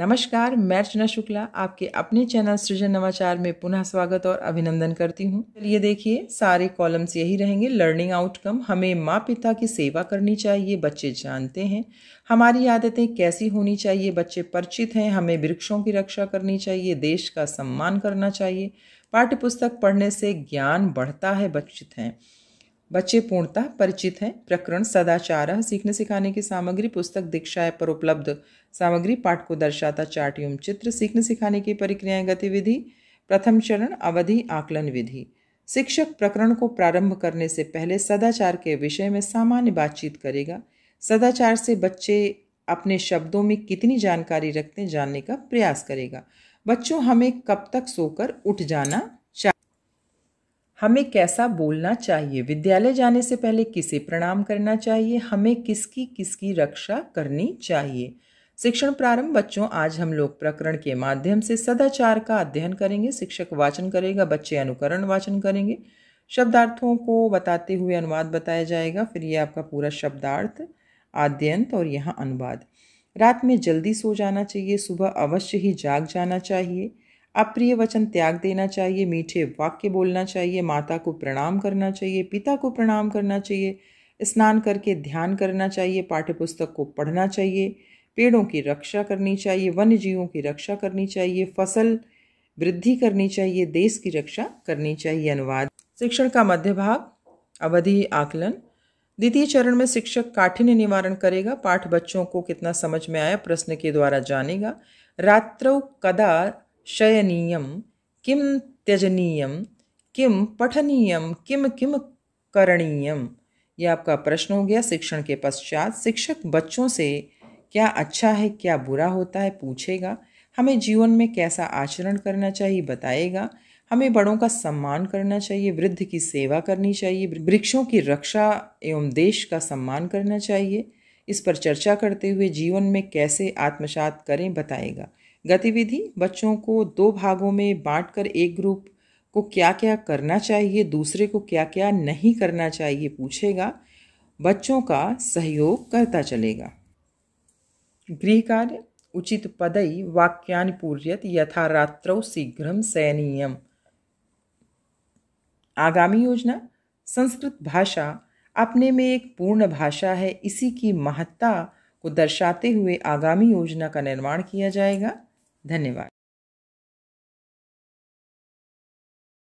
नमस्कार मैं अर्चना शुक्ला आपके अपने चैनल सृजन नवाचार में पुनः स्वागत और अभिनंदन करती हूँ चलिए देखिए सारे कॉलम्स यही रहेंगे लर्निंग आउटकम हमें माँ पिता की सेवा करनी चाहिए बच्चे जानते हैं हमारी आदतें कैसी होनी चाहिए बच्चे परिचित हैं हमें वृक्षों की रक्षा करनी चाहिए देश का सम्मान करना चाहिए पाठ्यपुस्तक पढ़ने से ज्ञान बढ़ता है बच्चित हैं बच्चे पूर्णतः परिचित हैं प्रकरण सदाचार सीखने सिखाने की सामग्री पुस्तक दीक्षा ऐप पर उपलब्ध सामग्री पाठ को दर्शाता चार्ट एवं चित्र सीखने सिखाने की प्रक्रियाएं गतिविधि प्रथम चरण अवधि आकलन विधि शिक्षक प्रकरण को प्रारंभ करने से पहले सदाचार के विषय में सामान्य बातचीत करेगा सदाचार से बच्चे अपने शब्दों में कितनी जानकारी रखते हैं जानने का प्रयास करेगा बच्चों हमें कब तक सोकर उठ जाना हमें कैसा बोलना चाहिए विद्यालय जाने से पहले किसे प्रणाम करना चाहिए हमें किसकी किसकी रक्षा करनी चाहिए शिक्षण प्रारंभ बच्चों आज हम लोग प्रकरण के माध्यम से सदाचार का अध्ययन करेंगे शिक्षक वाचन करेगा बच्चे अनुकरण वाचन करेंगे शब्दार्थों को बताते हुए अनुवाद बताया जाएगा फिर ये आपका पूरा शब्दार्थ आद्यंत और यहाँ अनुवाद रात में जल्दी सो जाना चाहिए सुबह अवश्य ही जाग जाना चाहिए अप्रिय वचन त्याग देना चाहिए मीठे वाक्य बोलना चाहिए माता को प्रणाम करना चाहिए पिता को प्रणाम करना चाहिए स्नान करके ध्यान करना चाहिए पाठ्यपुस्तक को पढ़ना चाहिए पेड़ों की रक्षा करनी चाहिए वन्य जीवों की रक्षा करनी चाहिए फसल वृद्धि करनी चाहिए देश की रक्षा करनी चाहिए अनुवाद शिक्षण का मध्य भाग अवधि आकलन द्वितीय चरण में शिक्षक काठिन्य निवारण करेगा पाठ बच्चों को कितना समझ में आया प्रश्न के द्वारा जानेगा रात्रो कदा शयनीयं किं त्यजनीयं किम पठनीय किम किम करणीयम यह आपका प्रश्न हो गया शिक्षण के पश्चात शिक्षक बच्चों से क्या अच्छा है क्या बुरा होता है पूछेगा हमें जीवन में कैसा आचरण करना चाहिए बताएगा हमें बड़ों का सम्मान करना चाहिए वृद्ध की सेवा करनी चाहिए वृक्षों की रक्षा एवं देश का सम्मान करना चाहिए इस पर चर्चा करते हुए जीवन में कैसे आत्मसात करें बताएगा गतिविधि बच्चों को दो भागों में बांटकर एक ग्रुप को क्या क्या करना चाहिए दूसरे को क्या क्या नहीं करना चाहिए पूछेगा बच्चों का सहयोग करता चलेगा गृह कार्य उचित पदई वाक्यानुपूर्यत पूर्यत यथा रात्रौ शीघ्र सयनीयम आगामी योजना संस्कृत भाषा अपने में एक पूर्ण भाषा है इसी की महत्ता को दर्शाते हुए आगामी योजना का निर्माण किया जाएगा धन्यवाद